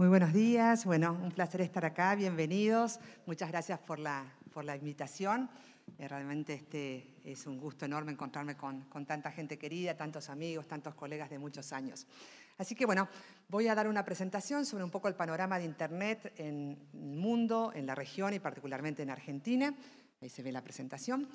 Muy buenos días, bueno, un placer estar acá, bienvenidos, muchas gracias por la, por la invitación. Eh, realmente este es un gusto enorme encontrarme con, con, tanta gente querida, tantos amigos, tantos colegas de muchos años. Así que bueno, voy a dar una presentación sobre un poco el panorama de Internet en el mundo, en la región y particularmente en Argentina. Ahí se ve la presentación.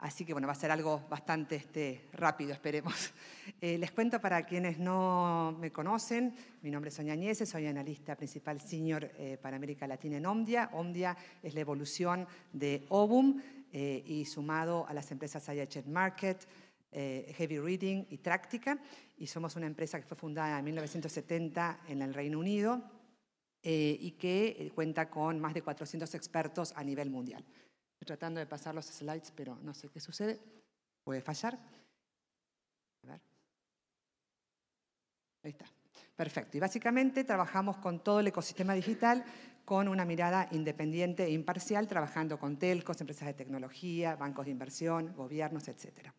Así que bueno, va a ser algo bastante este, rápido, esperemos. Eh, les cuento para quienes no me conocen, mi nombre es Sonia soy analista principal senior eh, para América Latina en Omdia. Omdia es la evolución de Obum eh, y sumado a las empresas IHS Market, Heavy Reading y Tráctica. Y somos una empresa que fue fundada en 1970 en el Reino Unido y que cuenta con más de 400 expertos a nivel mundial tratando de pasar los slides, pero no sé qué sucede. Puede fallar. A ver. Ahí está. Perfecto. Y básicamente trabajamos con todo el ecosistema digital con una mirada independiente e imparcial, trabajando con telcos, empresas de tecnología, bancos de inversión, gobiernos, etcétera.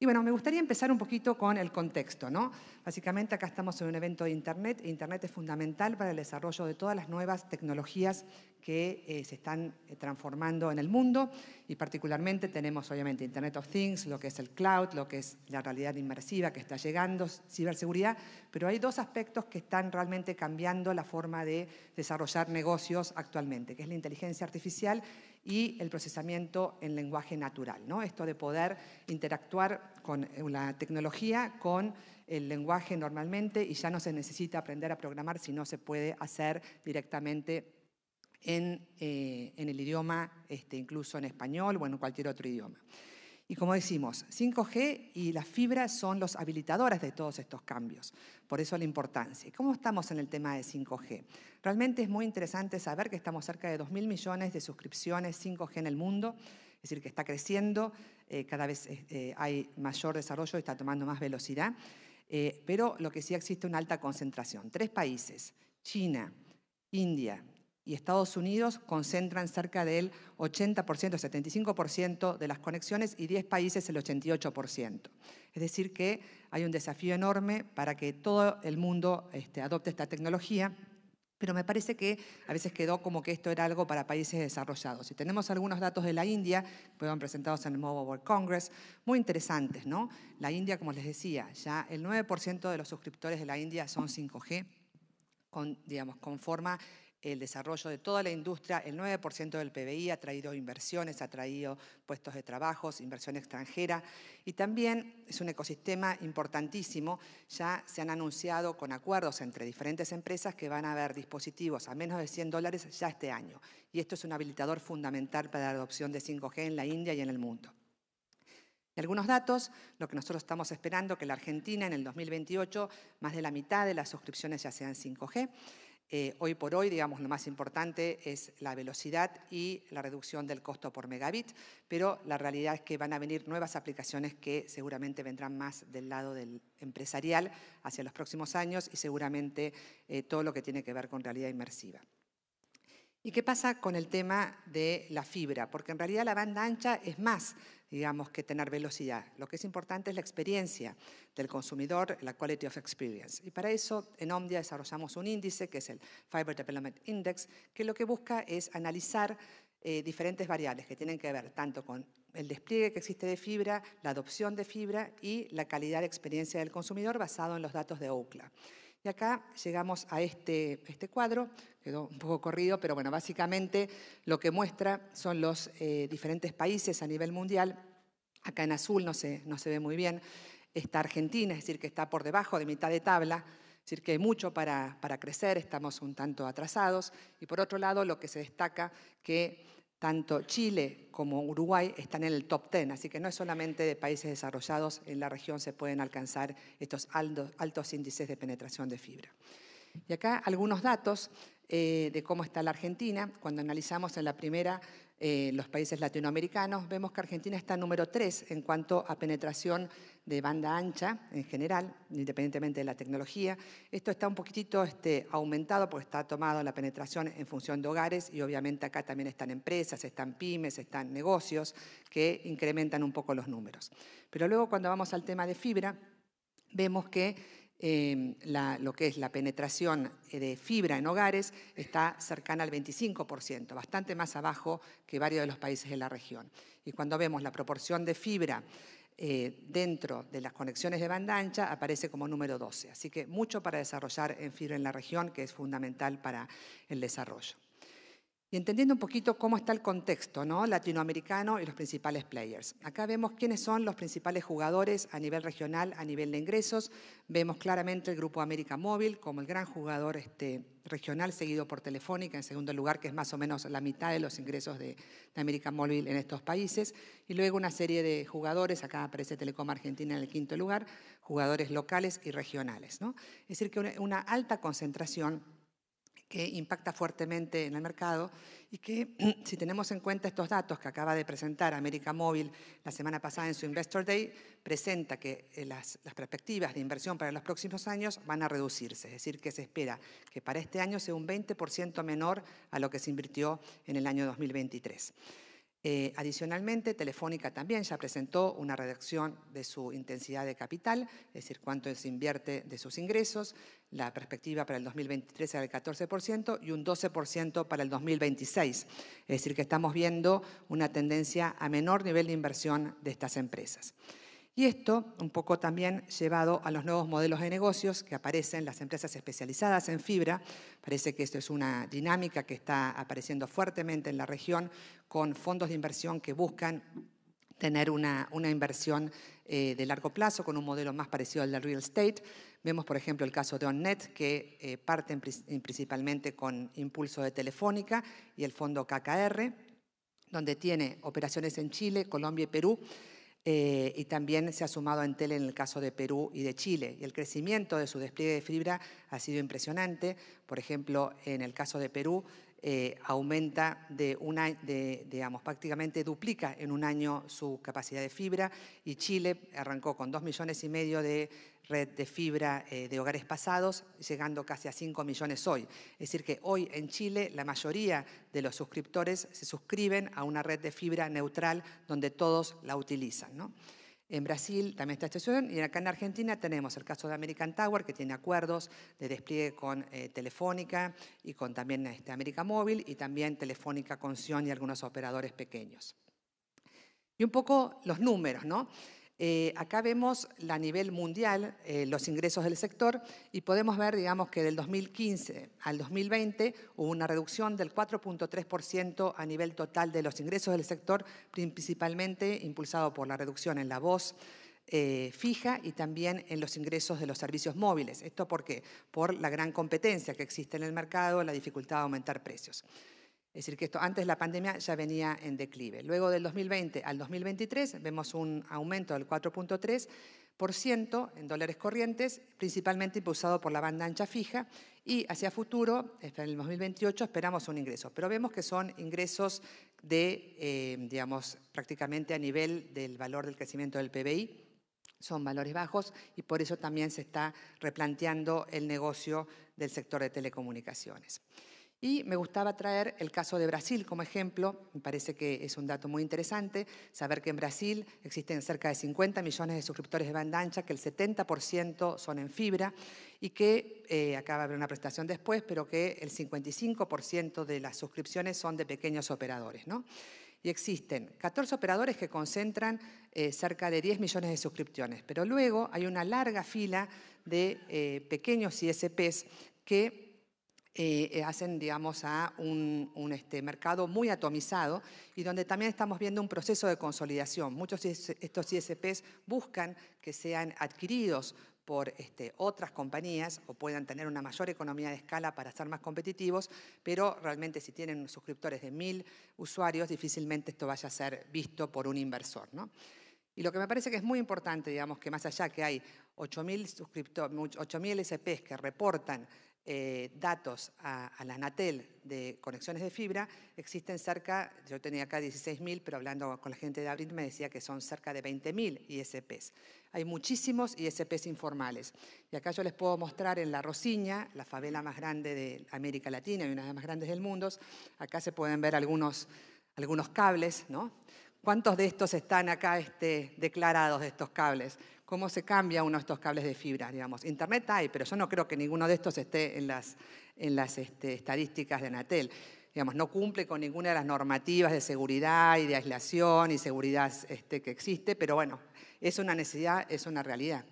Y bueno, me gustaría empezar un poquito con el contexto, ¿no? Básicamente acá estamos en un evento de Internet. Internet es fundamental para el desarrollo de todas las nuevas tecnologías que eh, se están eh, transformando en el mundo y particularmente tenemos obviamente Internet of Things, lo que es el cloud, lo que es la realidad inmersiva que está llegando, ciberseguridad, pero hay dos aspectos que están realmente cambiando la forma de desarrollar negocios actualmente, que es la inteligencia artificial y el procesamiento en lenguaje natural. Esto de poder interactuar con eh, la tecnología, con el lenguaje normalmente y ya no se necesita aprender a programar si no se puede hacer directamente en, eh, el idioma, este, incluso en español o en cualquier otro idioma. Y como decimos, 5G y la fibra son los habilitadores de todos estos cambios, por eso la importancia. ¿Cómo estamos en el tema de 5G? Realmente es muy interesante saber que estamos cerca de 2.000 millones de suscripciones 5G en el mundo, es decir, que está creciendo, eh, cada vez eh, eh, hay mayor desarrollo y está tomando más velocidad, pero lo que sí existe una alta concentración. Tres países, China, India y Estados Unidos concentran cerca del 80%, 75% de las conexiones y 10 países el 88%. Es decir, que hay un desafío enorme para que todo el mundo este, adopte esta tecnología. Pero me parece que a veces quedó como que esto era algo para países desarrollados. Y tenemos algunos datos de la India, que fueron presentados en el Mobile World Congress, muy interesantes, ¿no? La India, como les decía, ya el 9% de los suscriptores de la India son 5G, digamos, con forma el desarrollo de toda la industria, el 9% del PBI ha traído inversiones, ha traído puestos de trabajo, inversión extranjera y también es un ecosistema importantísimo. Ya se han anunciado con acuerdos entre diferentes empresas que van a haber dispositivos a menos de 100 dólares ya este año y esto es un habilitador fundamental para la adopción de 5G en la India y en el mundo. en algunos datos, lo que nosotros estamos esperando que la Argentina en el 2028 más de la mitad de las suscripciones ya sean 5G. Eh, hoy por hoy, digamos, lo más importante es la velocidad y la reducción del costo por megabit, pero la realidad es que van a venir nuevas aplicaciones que seguramente vendrán más del lado del empresarial hacia los próximos años y seguramente eh, todo lo que tiene que ver con realidad inmersiva. ¿Y qué pasa con el tema de la fibra? Porque en realidad la banda ancha es más digamos, que tener velocidad. Lo que es importante es la experiencia del consumidor, la quality of experience. Y para eso en Omdia desarrollamos un índice que es el Fiber Development Index, que lo que busca es analizar eh, diferentes variables que tienen que ver tanto con el despliegue que existe de fibra, la adopción de fibra y la calidad de experiencia del consumidor basado en los datos de OCLA. Y acá llegamos a este, este cuadro, quedó un poco corrido, pero bueno, básicamente lo que muestra son los eh, diferentes países a nivel mundial. Acá en azul no se, no se ve muy bien, está Argentina, es decir, que está por debajo de mitad de tabla, es decir, que hay mucho para, para crecer, estamos un tanto atrasados. Y por otro lado, lo que se destaca que tanto Chile como Uruguay están en el top 10, así que no es solamente de países desarrollados, en la región se pueden alcanzar estos altos, índices de penetración de fibra. Y acá algunos datos eh, de cómo está la Argentina. Cuando analizamos en la primera en eh, los países latinoamericanos, vemos que Argentina está número 3 en cuanto a penetración de banda ancha en general, independientemente de la tecnología. Esto está un poquitito este, aumentado porque está tomado la penetración en función de hogares y obviamente acá también están empresas, están pymes, están negocios que incrementan un poco los números. Pero luego cuando vamos al tema de fibra, vemos que Em, lo que es la penetración eh, de fibra en hogares está cercana al 25%, bastante más abajo que varios de los países de la región. Y cuando vemos la proporción de fibra eh, dentro de las conexiones de banda ancha, aparece como número 12. Así que mucho para desarrollar en fibra en la región, que es fundamental para el desarrollo. Y entendiendo un poquito cómo está el contexto ¿no? latinoamericano y los principales players. Acá vemos quiénes son los principales jugadores a nivel regional, a nivel de ingresos. Vemos claramente el grupo América Móvil como el gran jugador este, regional, seguido por Telefónica en segundo lugar, que es más o menos la mitad de los ingresos de, América Móvil en estos países. Y luego una serie de jugadores, acá aparece Telecom Argentina en el quinto lugar, jugadores locales y regionales. ¿no? Es decir, que una, una alta concentración que impacta fuertemente en el mercado y que si tenemos en cuenta estos datos que acaba de presentar América Móvil la semana pasada en su Investor Day, presenta que eh, las, perspectivas de inversión para los próximos años van a reducirse, es decir, que se espera que para este año sea un 20% menor a lo que se invirtió en el año 2023. Eh, adicionalmente, Telefónica también ya presentó una reducción de su intensidad de capital, es decir, cuánto se invierte de sus ingresos, la perspectiva para el 2023 era del 14% y un 12% para el 2026. Es decir, que estamos viendo una tendencia a menor nivel de inversión de estas empresas. Y esto un poco también llevado a los nuevos modelos de negocios que aparecen, las empresas especializadas en fibra. Parece que esto es una dinámica que está apareciendo fuertemente en la región con fondos de inversión que buscan tener una, inversión eh, de largo plazo con un modelo más parecido al del real estate. Vemos, por ejemplo, el caso de OnNet, que eh, parte principalmente con impulso de Telefónica y el fondo KKR, donde tiene operaciones en Chile, Colombia y Perú eh, y también se ha sumado a Entel en el caso de Perú y de Chile. Y el crecimiento de su despliegue de fibra ha sido impresionante. Por ejemplo, en el caso de Perú, eh, aumenta de, una, de, digamos, prácticamente duplica en un año su capacidad de fibra y Chile arrancó con dos millones y medio de red de fibra eh, de hogares pasados, llegando casi a 5 millones hoy. Es decir, que hoy en Chile la mayoría de los suscriptores se suscriben a una red de fibra neutral donde todos la utilizan. En Brasil también está esta situación y acá en Argentina tenemos el caso de American Tower que tiene acuerdos de despliegue con eh, Telefónica y con también este, América Móvil y también Telefónica con y algunos operadores pequeños. Y un poco los números, ¿no? Eh, acá vemos a nivel mundial eh, los ingresos del sector y podemos ver, digamos, que del 2015 al 2020 hubo una reducción del 4.3% a nivel total de los ingresos del sector, principalmente impulsado por la reducción en la voz eh, fija y también en los ingresos de los servicios móviles. ¿Esto por qué? Por la gran competencia que existe en el mercado, la dificultad de aumentar precios. Es decir, que esto antes de la pandemia ya venía en declive. Luego del 2020 al 2023 vemos un aumento del 4.3% en dólares corrientes, principalmente impulsado por la banda ancha fija, y hacia futuro, en el 2028, esperamos un ingreso. Pero vemos que son ingresos de, eh, digamos, prácticamente a nivel del valor del crecimiento del PBI, son valores bajos y por eso también se está replanteando el negocio del sector de telecomunicaciones. Y me gustaba traer el caso de Brasil como ejemplo, me parece que es un dato muy interesante, saber que en Brasil existen cerca de 50 millones de suscriptores de banda ancha, que el 70% son en fibra y que, eh, acaba de haber una prestación después, pero que el 55% de las suscripciones son de pequeños operadores. ¿no? Y existen 14 operadores que concentran eh, cerca de 10 millones de suscripciones, pero luego hay una larga fila de eh, pequeños ISPs que eh, eh, hacen, digamos, a un, este, mercado muy atomizado y donde también estamos viendo un proceso de consolidación. Muchos de estos ISPs buscan que sean adquiridos por este, otras compañías o puedan tener una mayor economía de escala para ser más competitivos, pero realmente si tienen suscriptores de mil usuarios, difícilmente esto vaya a ser visto por un inversor. ¿no? Y lo que me parece que es muy importante, digamos, que más allá que hay 8.000 8.000 SPs que reportan eh, datos a, la Anatel de conexiones de fibra, existen cerca, yo tenía acá 16.000, pero hablando con la gente de Abril me decía que son cerca de 20.000 ISPs. Hay muchísimos ISPs informales. Y acá yo les puedo mostrar en La Rosiña, la favela más grande de América Latina y una de las más grandes del mundo, acá se pueden ver algunos, algunos cables, ¿no? ¿Cuántos de estos están acá este, declarados de estos cables? ¿Cómo se cambia uno de estos cables de fibra? Digamos? Internet hay, pero yo no creo que ninguno de estos esté en las, este, estadísticas de Anatel. Digamos, no cumple con ninguna de las normativas de seguridad y de aislación y seguridad este, que existe, pero bueno, es una necesidad, es una realidad.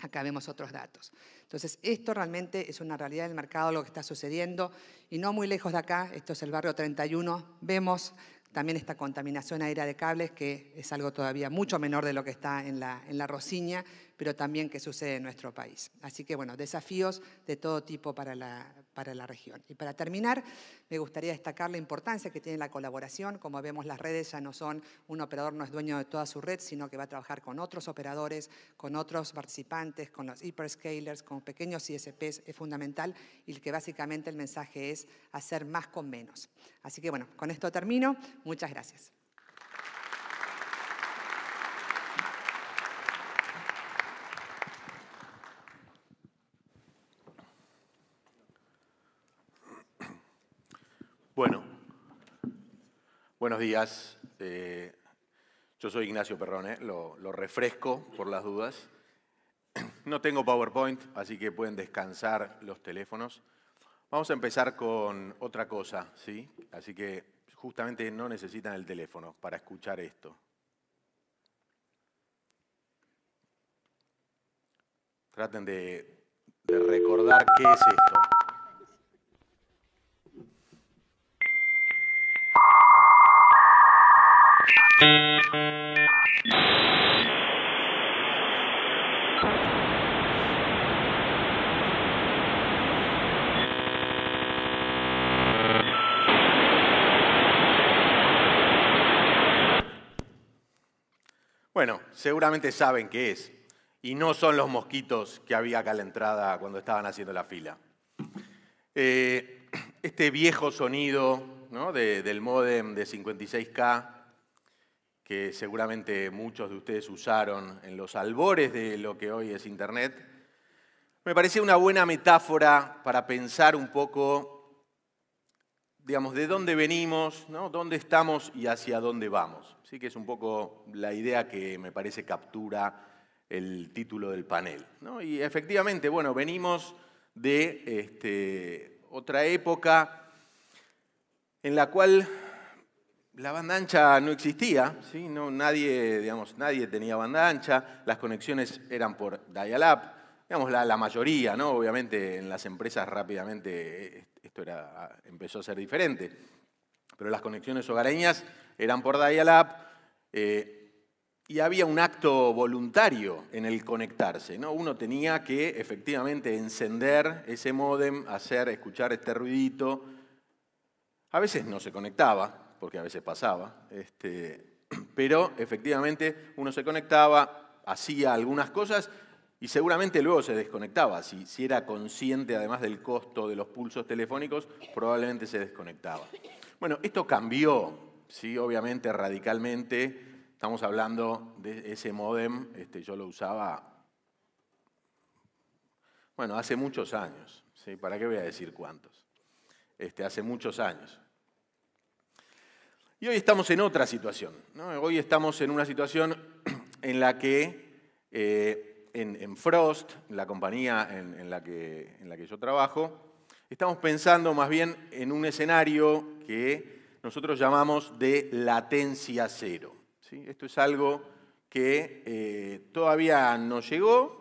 Acá vemos otros datos. Entonces, esto realmente es una realidad del mercado, lo que está sucediendo, y no muy lejos de acá, esto es el barrio 31, vemos también esta contaminación aérea de cables, que es algo todavía mucho menor de lo que está en la, en pero también que sucede en nuestro país. Así que, bueno, desafíos de todo tipo para la, para la región. Y para terminar, me gustaría destacar la importancia que tiene la colaboración. Como vemos, las redes ya no son, un operador no es dueño de toda su red, sino que va a trabajar con otros operadores, con otros participantes, con los hyperscalers, con pequeños ISPs, es fundamental y que básicamente el mensaje es hacer más con menos. Así que, bueno, con esto termino. Muchas gracias. Buenos días. Eh, yo soy Ignacio Perrone, lo, refresco por las dudas. No tengo PowerPoint, así que pueden descansar los teléfonos. Vamos a empezar con otra cosa, ¿sí? Así que justamente no necesitan el teléfono para escuchar esto. Traten de recordar qué es esto. seguramente saben qué es. Y no son los mosquitos que había acá a la entrada cuando estaban haciendo la fila. Eh, este viejo sonido del modem de 56K, que seguramente muchos de ustedes usaron en los albores de lo que hoy es Internet, me parece una buena metáfora para pensar un poco digamos, de dónde venimos, ¿no? dónde estamos y hacia dónde vamos. Así que es un poco la idea que me parece captura el título del panel. Y efectivamente, bueno, venimos de este, otra época en la cual la banda ancha no existía, ¿sí? nadie, digamos, nadie tenía banda ancha, las conexiones eran por dial-up, digamos, la, mayoría, ¿no? obviamente en las empresas rápidamente eh, esto ah, empezó a ser diferente. Pero las conexiones hogareñas eran por dial-up eh, y había un acto voluntario en el conectarse. ¿no? Uno tenía que efectivamente encender ese modem, hacer escuchar este ruidito. A veces no se conectaba, porque a veces pasaba, este, pero efectivamente uno se conectaba, hacía algunas cosas y seguramente luego se desconectaba. Si, si, era consciente además del costo de los pulsos telefónicos, probablemente se desconectaba. Bueno, esto cambió, ¿sí? obviamente radicalmente. Estamos hablando de ese modem, este, yo lo usaba, bueno, hace muchos años. ¿sí? ¿Para qué voy a decir cuántos? Este, hace muchos años. Y hoy estamos en otra situación. Hoy estamos en una situación en la que... Eh, en, Frost, la compañía en, la que, yo trabajo, estamos pensando más bien en un escenario que nosotros llamamos de latencia cero. Esto es algo que eh, todavía no llegó,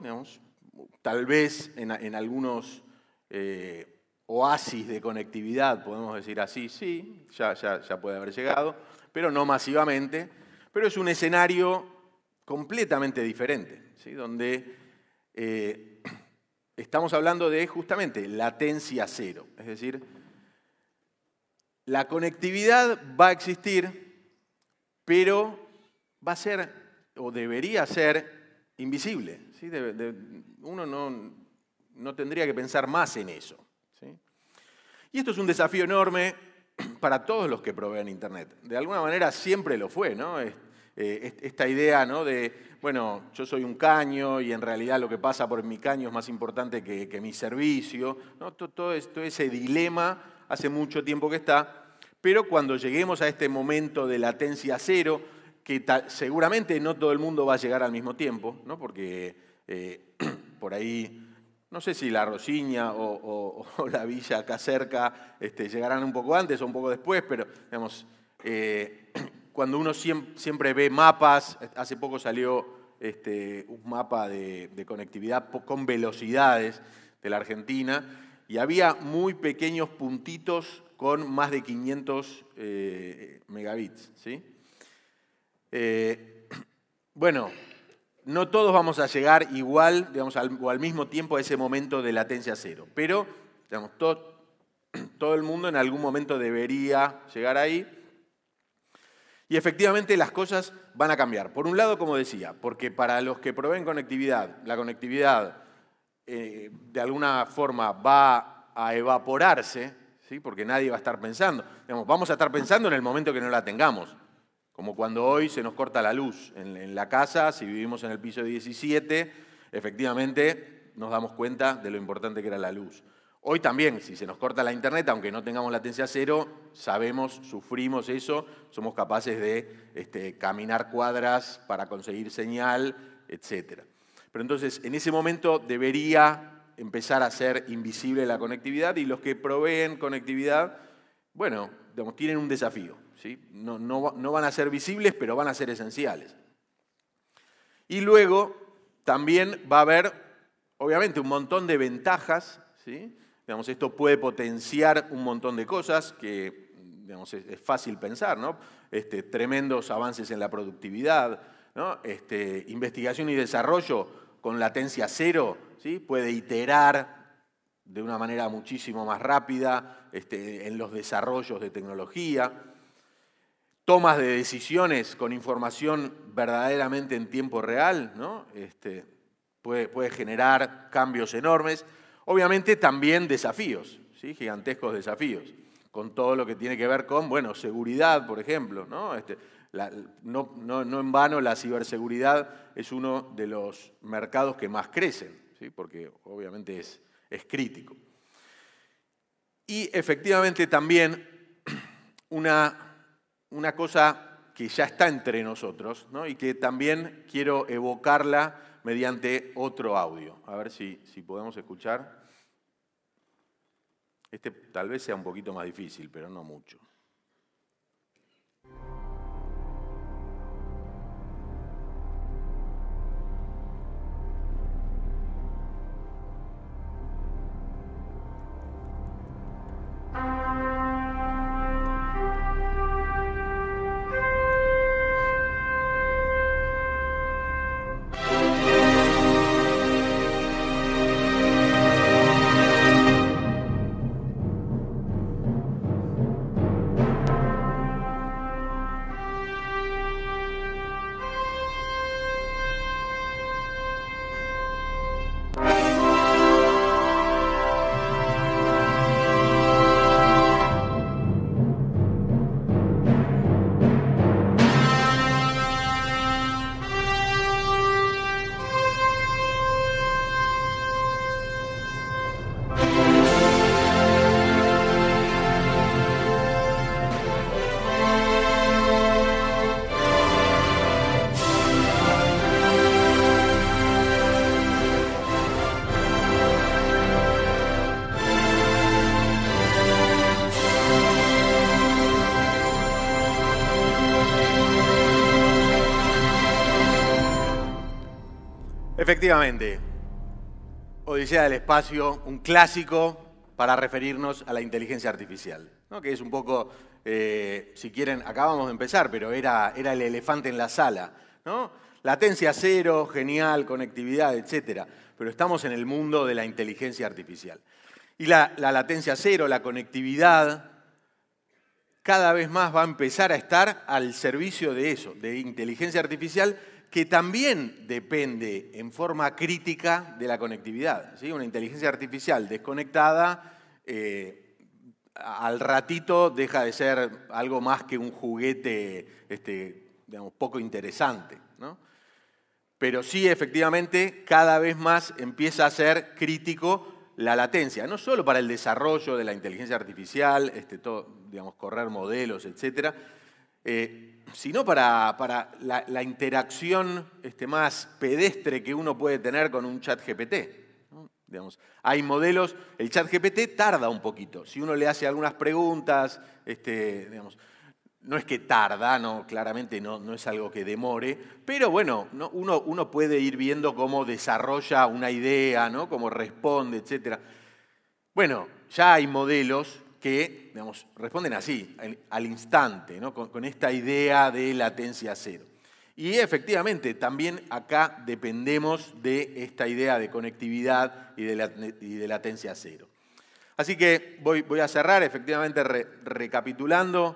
tal vez en, algunos eh, oasis de conectividad, podemos decir así, sí, ya puede haber llegado, pero no masivamente, pero es un escenario completamente diferente donde eh, estamos hablando de justamente latencia cero. Es decir, la conectividad va a existir, pero va a ser o debería ser invisible. uno no, no, tendría que pensar más en eso. Y esto es un desafío enorme para todos los que proveen Internet. De alguna manera siempre lo fue, ¿no? Este, eh, esta idea ¿no? de, bueno, yo soy un caño y en realidad lo que pasa por mi caño es más importante que, mi servicio. ¿no? Todo, esto ese dilema hace mucho tiempo que está, pero cuando lleguemos a este momento de latencia cero, que seguramente no todo el mundo va a llegar al mismo tiempo, ¿no? porque eh, por ahí no sé si la Rosiña o, la villa acá cerca este, llegarán un poco antes o un poco después, pero digamos, eh, cuando uno siempre, ve mapas, hace poco salió este, un mapa de, conectividad con velocidades de la Argentina y había muy pequeños puntitos con más de 500 eh, megabits. ¿sí? Eh, bueno, no todos vamos a llegar igual digamos, o al mismo tiempo a ese momento de latencia cero, pero digamos, todo el mundo en algún momento debería llegar ahí. Y efectivamente las cosas van a cambiar. Por un lado, como decía, porque para los que proveen conectividad, la conectividad eh, de alguna forma va a evaporarse, ¿sí? porque nadie va a estar pensando. vamos a estar pensando en el momento que no la tengamos. Como cuando hoy se nos corta la luz en, en la casa, si vivimos en el piso 17, efectivamente nos damos cuenta de lo importante que era la luz. Hoy también, si se nos corta la internet, aunque no tengamos latencia cero, sabemos, sufrimos eso, somos capaces de este, caminar cuadras para conseguir señal, etc. Pero entonces, en ese momento debería empezar a ser invisible la conectividad y los que proveen conectividad, bueno, tienen un desafío. ¿sí? No, no van a ser visibles, pero van a ser esenciales. Y luego también va a haber, obviamente, un montón de ventajas. ¿sí? esto puede potenciar un montón de cosas que es, fácil pensar, este, tremendos avances en la productividad, este, investigación y desarrollo con latencia cero, ¿sí? puede iterar de una manera muchísimo más rápida este, en los desarrollos de tecnología, tomas de decisiones con información verdaderamente en tiempo real, puede, puede generar cambios enormes Obviamente también desafíos, ¿sí? gigantescos desafíos, con todo lo que tiene que ver con, bueno, seguridad, por ejemplo. ¿no? Este, no, no, en vano la ciberseguridad es uno de los mercados que más crecen, ¿sí? porque obviamente es, crítico. Y efectivamente también una, cosa que ya está entre nosotros y que también quiero evocarla mediante otro audio. A ver si, si podemos escuchar. Este tal vez sea un poquito más difícil, pero no mucho. Efectivamente, Odisea del Espacio, un clásico para referirnos a la inteligencia artificial, que es un poco, eh, si quieren, acabamos de empezar, pero era, era el elefante en la sala. Latencia cero, genial, conectividad, etc. Pero estamos en el mundo de la inteligencia artificial. Y la latencia cero, la conectividad, cada vez más va a empezar a estar al servicio de eso, de inteligencia artificial que también depende en forma crítica de la conectividad. ¿sí? Una inteligencia artificial desconectada eh, al ratito deja de ser algo más que un juguete este, digamos, poco interesante. ¿no? Pero sí, efectivamente, cada vez más empieza a ser crítico la latencia, no solo para el desarrollo de la inteligencia artificial, este, todo, digamos, correr modelos, etcétera, eh, sino para, para la, interacción este, más pedestre que uno puede tener con un chat GPT. Digamos, hay modelos, el chat GPT tarda un poquito. Si uno le hace algunas preguntas, este, digamos, no es que tarda, no, claramente no, no es algo que demore, pero bueno, uno, uno, puede ir viendo cómo desarrolla una idea, ¿no? cómo responde, etc. Bueno, ya hay modelos que responden así, al instante, con, esta idea de latencia cero. Y efectivamente, también acá dependemos de esta idea de conectividad y de, latencia cero. Así que voy, a cerrar, efectivamente, recapitulando,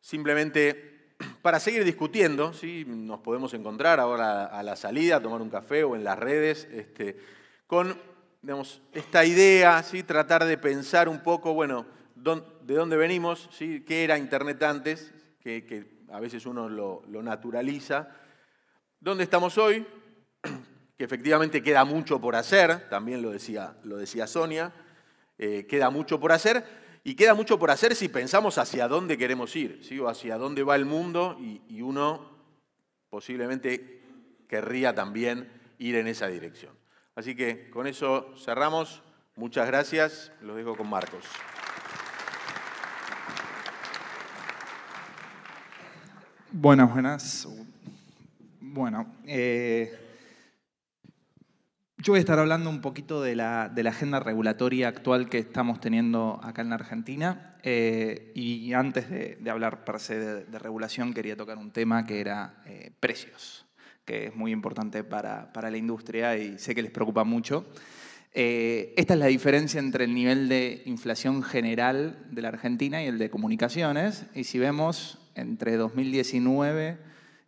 simplemente para seguir discutiendo, nos podemos encontrar ahora a la salida, a tomar un café o en las redes, este, con esta idea, ¿sí? tratar de pensar un poco, bueno, de dónde venimos, ¿sí? qué era Internet antes, que, a veces uno lo, naturaliza, dónde estamos hoy, que efectivamente queda mucho por hacer, también lo decía, lo decía Sonia, eh, queda mucho por hacer, y queda mucho por hacer si pensamos hacia dónde queremos ir, ¿sí? o hacia dónde va el mundo, y, y uno posiblemente querría también ir en esa dirección. Así que con eso cerramos. Muchas gracias. Los dejo con Marcos. Buenas, buenas. Bueno, eh, yo voy a estar hablando un poquito de la, agenda regulatoria actual que estamos teniendo acá en la Argentina. Eh, y antes de, hablar per se de, regulación, quería tocar un tema que era eh, precios, que es muy importante para, para, la industria y sé que les preocupa mucho. esta es la diferencia entre el nivel de inflación general de la Argentina y el de comunicaciones. Y si vemos entre 2019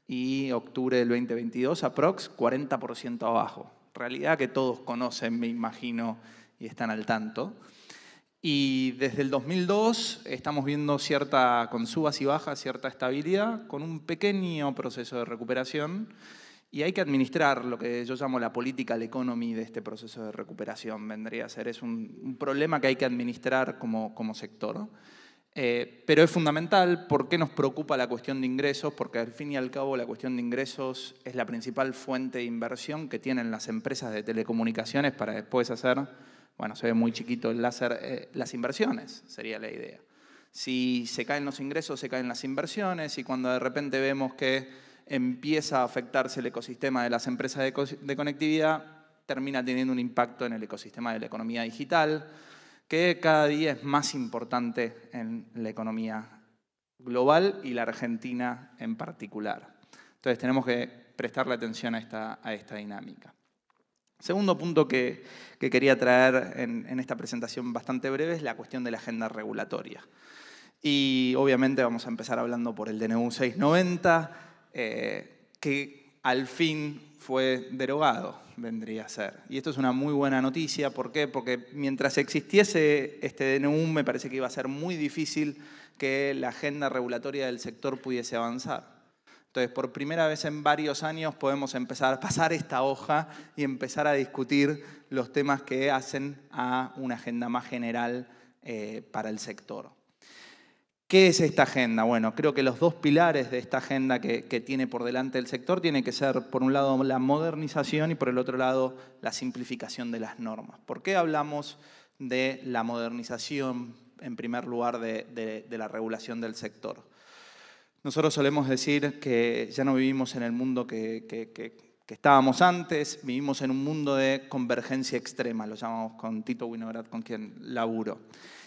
y octubre del 2022, aprox, 40% abajo. Realidad que todos conocen, me imagino, y están al tanto. Y desde el 2002 estamos viendo cierta, con subas y bajas, cierta estabilidad, con un pequeño proceso de recuperación. Y hay que administrar lo que yo llamo la political economy de este proceso de recuperación, vendría a ser. Es un, un problema que hay que administrar como, como sector. Eh, pero es fundamental porque nos preocupa la cuestión de ingresos, porque al fin y al cabo la cuestión de ingresos es la principal fuente de inversión que tienen las empresas de telecomunicaciones para después hacer, bueno, se ve muy chiquito el láser, eh, las inversiones, sería la idea. Si se caen los ingresos, se caen las inversiones y cuando de repente vemos que empieza a afectarse el ecosistema de las empresas de conectividad, termina teniendo un impacto en el ecosistema de la economía digital que cada día es más importante en la economía global y la Argentina en particular. Entonces tenemos que prestarle atención a esta, dinámica. Segundo punto que, quería traer en, esta presentación bastante breve es la cuestión de la agenda regulatoria. Y obviamente vamos a empezar hablando por el DNU 690, eh, que al fin fue derogado, vendría a ser. Y esto es una muy buena noticia, ¿por qué? Porque mientras existiese este DNU, me parece que iba a ser muy difícil que la agenda regulatoria del sector pudiese avanzar. Entonces, por primera vez en varios años podemos empezar a pasar esta hoja y empezar a discutir los temas que hacen a una agenda más general eh, para el sector. ¿Qué es esta agenda? Bueno, creo que los dos pilares de esta agenda que, tiene por delante el sector tiene que ser, por un lado, la modernización y por el otro lado, la simplificación de las normas. ¿Por qué hablamos de la modernización, en primer lugar, de, la regulación del sector? Nosotros solemos decir que ya no vivimos en el mundo que, que estábamos antes, vivimos en un mundo de convergencia extrema, lo llamamos con Tito Winograd, con quien laburo.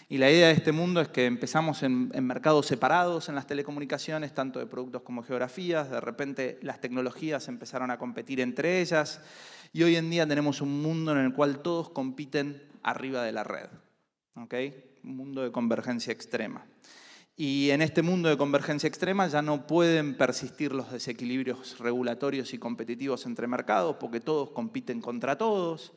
Y la idea de este mundo es que empezamos en, mercados separados en las telecomunicaciones, tanto de productos como geografías, de repente las tecnologías empezaron a competir entre ellas y hoy en día tenemos un mundo en el cual todos compiten arriba de la red. Un mundo de convergencia extrema. Y en este mundo de convergencia extrema ya no pueden persistir los desequilibrios regulatorios y competitivos entre mercados porque todos compiten contra todos.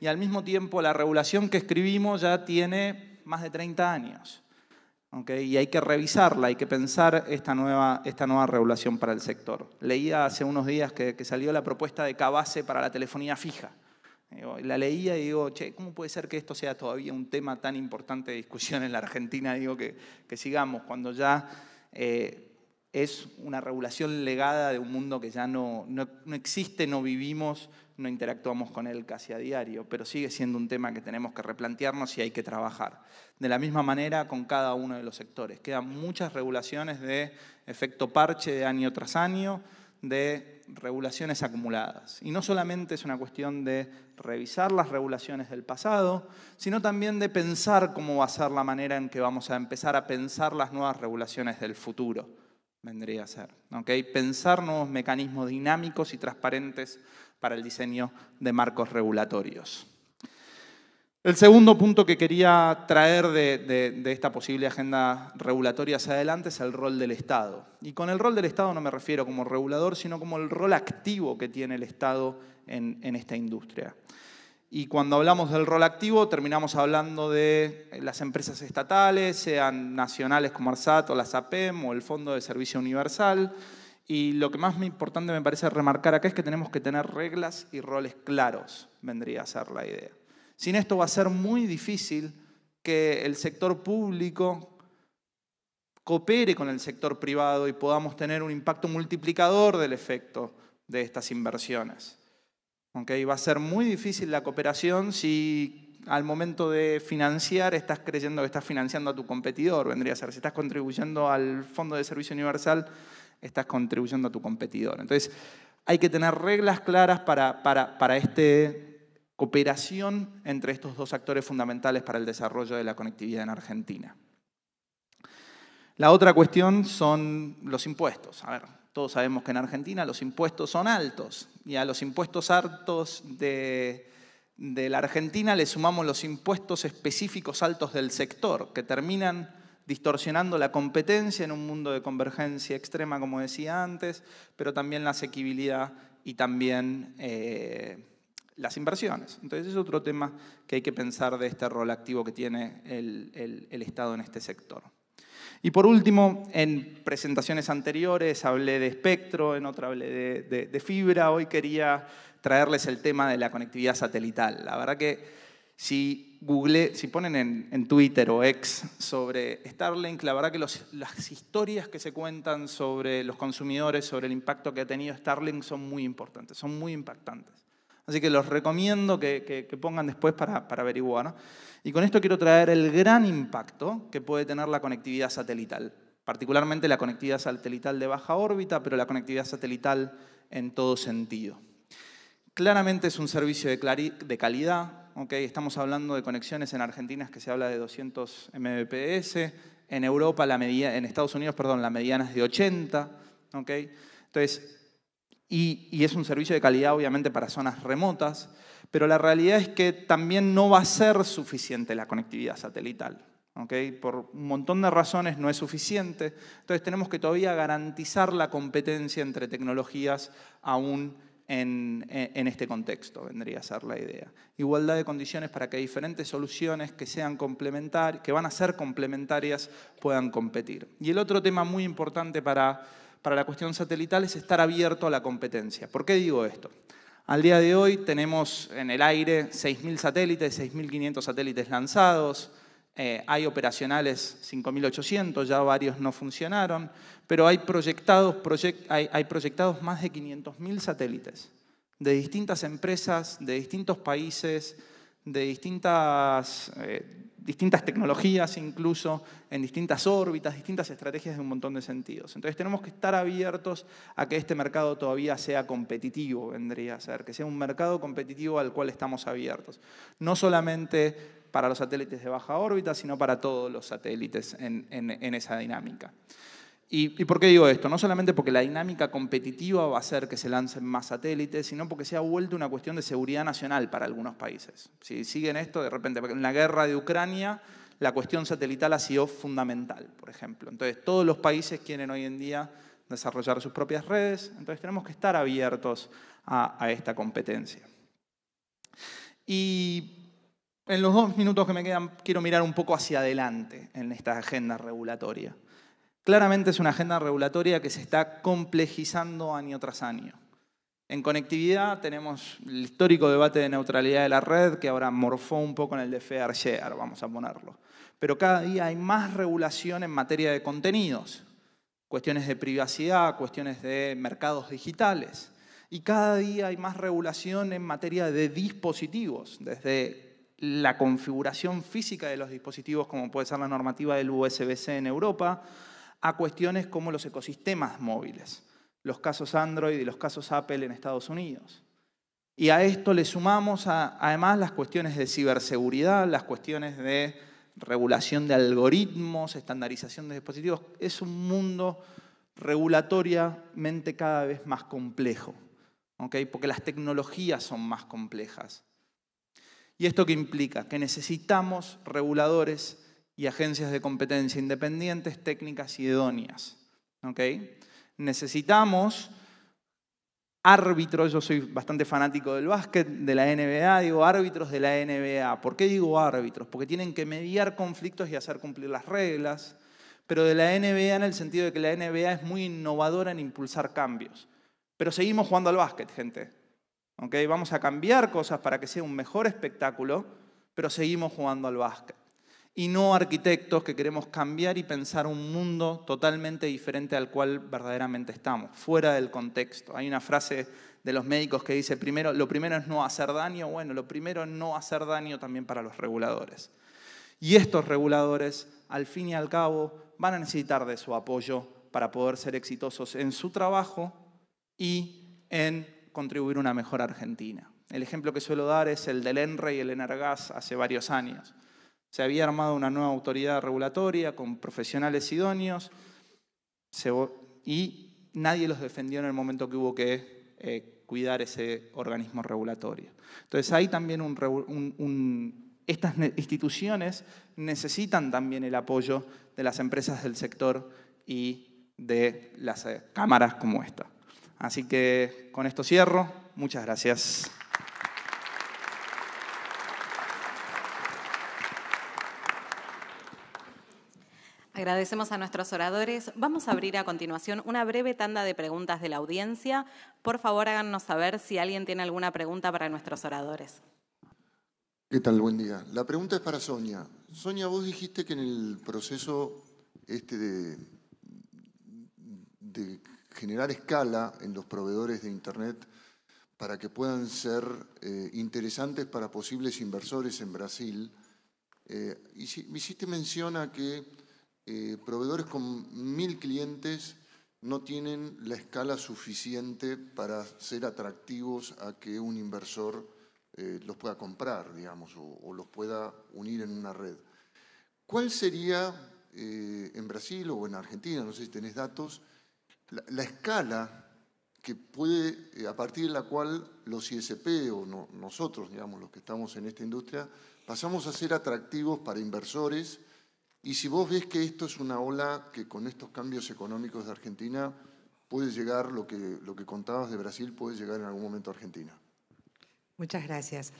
Y al mismo tiempo la regulación que escribimos ya tiene más de 30 años. Y hay que revisarla, hay que pensar esta nueva, esta nueva regulación para el sector. Leía hace unos días que, salió la propuesta de Cabase para la telefonía fija. La leía y digo, che, ¿cómo puede ser que esto sea todavía un tema tan importante de discusión en la Argentina? Digo que, sigamos, cuando ya eh, es una regulación legada de un mundo que ya no, no, no existe, no vivimos, no interactuamos con él casi a diario, pero sigue siendo un tema que tenemos que replantearnos y hay que trabajar. De la misma manera con cada uno de los sectores. Quedan muchas regulaciones de efecto parche de año tras año, de regulaciones acumuladas. Y no solamente es una cuestión de revisar las regulaciones del pasado, sino también de pensar cómo va a ser la manera en que vamos a empezar a pensar las nuevas regulaciones del futuro vendría a ser. Pensar nuevos mecanismos dinámicos y transparentes para el diseño de marcos regulatorios. El segundo punto que quería traer de, esta posible agenda regulatoria hacia adelante es el rol del Estado. Y con el rol del Estado no me refiero como regulador, sino como el rol activo que tiene el Estado en, en esta industria. Y cuando hablamos del rol activo, terminamos hablando de las empresas estatales, sean nacionales como ARSAT o la SAPEM o el Fondo de Servicio Universal, y lo que más importante me parece remarcar acá es que tenemos que tener reglas y roles claros, vendría a ser la idea. Sin esto va a ser muy difícil que el sector público coopere con el sector privado y podamos tener un impacto multiplicador del efecto de estas inversiones. Va a ser muy difícil la cooperación si al momento de financiar estás creyendo que estás financiando a tu competidor, vendría a ser. Si estás contribuyendo al Fondo de Servicio Universal estás contribuyendo a tu competidor. Entonces, hay que tener reglas claras para, para, para esta cooperación entre estos dos actores fundamentales para el desarrollo de la conectividad en Argentina. La otra cuestión son los impuestos. A ver, todos sabemos que en Argentina los impuestos son altos y a los impuestos altos de, de la Argentina le sumamos los impuestos específicos altos del sector, que terminan distorsionando la competencia en un mundo de convergencia extrema, como decía antes, pero también la asequibilidad y también eh, las inversiones. Entonces es otro tema que hay que pensar de este rol activo que tiene el, Estado en este sector. Y por último, en presentaciones anteriores hablé de espectro, en otra hablé de, de, fibra, hoy quería traerles el tema de la conectividad satelital. La verdad que si Google, si ponen en, Twitter o ex sobre Starlink, la verdad que las historias que se cuentan sobre los consumidores, sobre el impacto que ha tenido Starlink son muy importantes, son muy impactantes. Así que los recomiendo que, pongan después para, averiguar. Y con esto quiero traer el gran impacto que puede tener la conectividad satelital, particularmente la conectividad satelital de baja órbita, pero la conectividad satelital en todo sentido. Claramente es un servicio de calidad, estamos hablando de conexiones en Argentina que se habla de 200 Mbps, en Europa, la media, en Estados Unidos, perdón, la mediana es de 80, Entonces, y, es un servicio de calidad obviamente para zonas remotas, pero la realidad es que también no va a ser suficiente la conectividad satelital. Por un montón de razones no es suficiente, entonces tenemos que todavía garantizar la competencia entre tecnologías aún en, este contexto, vendría a ser la idea. Igualdad de condiciones para que diferentes soluciones que, sean complementar, que van a ser complementarias puedan competir. Y el otro tema muy importante para, para la cuestión satelital es estar abierto a la competencia. ¿Por qué digo esto? Al día de hoy tenemos en el aire 6.000 satélites, 6.500 satélites lanzados, eh, hay operacionales 5.800, ya varios no funcionaron, pero hay proyectados, hay, proyectados más de 500.000 satélites de distintas empresas, de distintos países, de distintas eh, distintas tecnologías incluso, en distintas órbitas, distintas estrategias de un montón de sentidos. Entonces tenemos que estar abiertos a que este mercado todavía sea competitivo, vendría a ser, que sea un mercado competitivo al cual estamos abiertos. No solamente para los satélites de baja órbita, sino para todos los satélites en, esa dinámica. ¿Y, por qué digo esto? No solamente porque la dinámica competitiva va a hacer que se lancen más satélites, sino porque se ha vuelto una cuestión de seguridad nacional para algunos países. Si siguen esto, de repente, en la guerra de Ucrania, la cuestión satelital ha sido fundamental, por ejemplo. Entonces, todos los países quieren hoy en día desarrollar sus propias redes, entonces tenemos que estar abiertos a, a esta competencia. Y en los dos minutos que me quedan, quiero mirar un poco hacia adelante en esta agenda regulatoria. Claramente es una agenda regulatoria que se está complejizando año tras año. En conectividad tenemos el histórico debate de neutralidad de la red que ahora morfó un poco en el de fair share, vamos a ponerlo. Pero cada día hay más regulación en materia de contenidos, cuestiones de privacidad, cuestiones de mercados digitales. Y cada día hay más regulación en materia de dispositivos, desde la configuración física de los dispositivos, como puede ser la normativa del USB-C en Europa, a cuestiones como los ecosistemas móviles, los casos Android y los casos Apple en Estados Unidos. Y a esto le sumamos además las cuestiones de ciberseguridad, las cuestiones de regulación de algoritmos, estandarización de dispositivos. Es un mundo regulatoriamente cada vez más complejo, porque las tecnologías son más complejas. ¿Y esto qué implica? Que necesitamos reguladores y agencias de competencia independientes, técnicas y idóneas. Necesitamos árbitros, yo soy bastante fanático del básquet, de la NBA, digo árbitros de la NBA. ¿Por qué digo árbitros? Porque tienen que mediar conflictos y hacer cumplir las reglas, pero de la NBA en el sentido de que la NBA es muy innovadora en impulsar cambios. Pero seguimos jugando al básquet, gente. Vamos a cambiar cosas para que sea un mejor espectáculo, pero seguimos jugando al básquet y no arquitectos que queremos cambiar y pensar un mundo totalmente diferente al cual verdaderamente estamos, fuera del contexto. Hay una frase de los médicos que dice, primero, lo primero es no hacer daño, bueno, lo primero es no hacer daño también para los reguladores. Y estos reguladores, al fin y al cabo, van a necesitar de su apoyo para poder ser exitosos en su trabajo y en contribuir a una mejor Argentina. El ejemplo que suelo dar es el del ENRE y el ENERGAS hace varios años. Se había armado una nueva autoridad regulatoria con profesionales idóneos y nadie los defendió en el momento que hubo que eh, cuidar ese organismo regulatorio. Entonces ahí también estas instituciones necesitan también el apoyo de las empresas del sector y de las eh, cámaras como esta. Así que con esto cierro. Muchas gracias. Agradecemos a nuestros oradores. Vamos a abrir a continuación una breve tanda de preguntas de la audiencia. Por favor, háganos saber si alguien tiene alguna pregunta para nuestros oradores. ¿Qué tal? Buen día. La pregunta es para Sonia. Sonia, vos dijiste que en el proceso este de, generar escala en los proveedores de Internet para que puedan ser eh, interesantes para posibles inversores en Brasil, eh, hiciste mención a que eh, proveedores con mil clientes no tienen la escala suficiente para ser atractivos a que un inversor eh, los pueda comprar, digamos, o, los pueda unir en una red. ¿Cuál sería eh, en Brasil o en Argentina, no sé si tenés datos, la, escala que puede, a partir de la cual los ISP o nosotros, digamos, los que estamos en esta industria, pasamos a ser atractivos para inversores? Y si vos ves que esto es una ola que con estos cambios económicos de Argentina puede llegar, lo que, lo que contabas de Brasil puede llegar en algún momento a Argentina. Muchas gracias.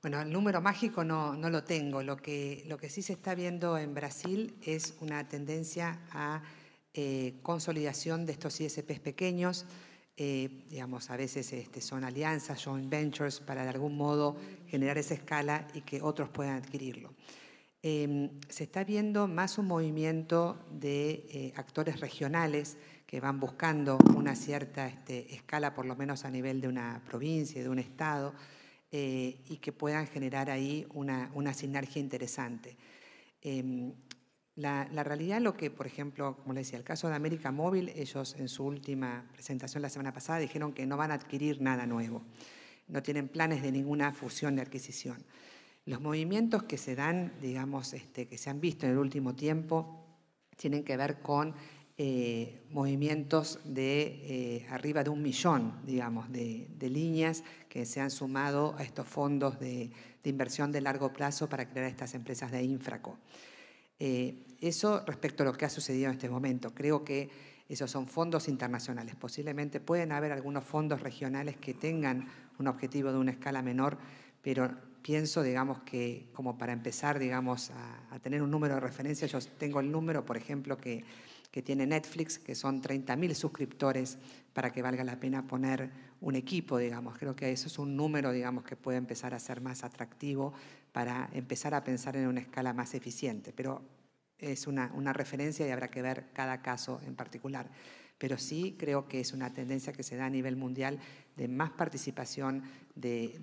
Bueno, el número mágico no, no lo tengo. Lo que, lo que sí se está viendo en Brasil es una tendencia a eh, consolidación de estos ISPs pequeños. Eh, digamos, a veces este, son alianzas, joint ventures, para de algún modo generar esa escala y que otros puedan adquirirlo. Em, se está viendo más un movimiento de eh, actores regionales que van buscando una cierta este, escala, por lo menos a nivel de una provincia, de un estado, eh, y que puedan generar ahí una, sinergia interesante. Em, la, la, realidad, lo que, por ejemplo, como le decía, el caso de América Móvil, ellos en su última presentación la semana pasada dijeron que no van a adquirir nada nuevo, no tienen planes de ninguna fusión de adquisición. Los movimientos que se dan, digamos, este, que se han visto en el último tiempo, tienen que ver con eh, movimientos de eh, arriba de un millón, digamos, de, líneas que se han sumado a estos fondos de, inversión de largo plazo para crear estas empresas de infraco. Eh, eso respecto a lo que ha sucedido en este momento. Creo que esos son fondos internacionales. Posiblemente pueden haber algunos fondos regionales que tengan un objetivo de una escala menor, pero pienso, digamos, que como para empezar, digamos, a, tener un número de referencia, yo tengo el número, por ejemplo, que, que tiene Netflix, que son 30.000 suscriptores para que valga la pena poner un equipo, digamos. Creo que eso es un número, digamos, que puede empezar a ser más atractivo para empezar a pensar en una escala más eficiente. Pero es una, referencia y habrá que ver cada caso en particular pero sí creo que es una tendencia que se da a nivel mundial de más participación de,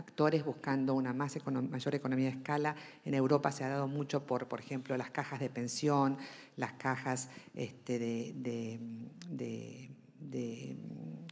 actores buscando una más mayor economía de escala. En Europa se ha dado mucho por, por ejemplo, las cajas de pensión, las cajas este, de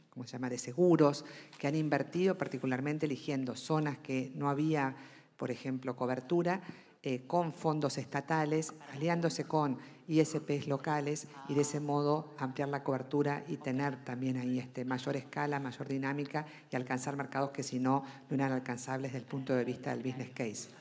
¿cómo se llama?, de seguros, que han invertido particularmente eligiendo zonas que no había, por ejemplo, cobertura eh, con fondos estatales, aliándose con ISPs locales y de ese modo ampliar la cobertura y tener también ahí este, mayor escala, mayor dinámica y alcanzar mercados que si no, no eran alcanzables desde el punto de vista del business case.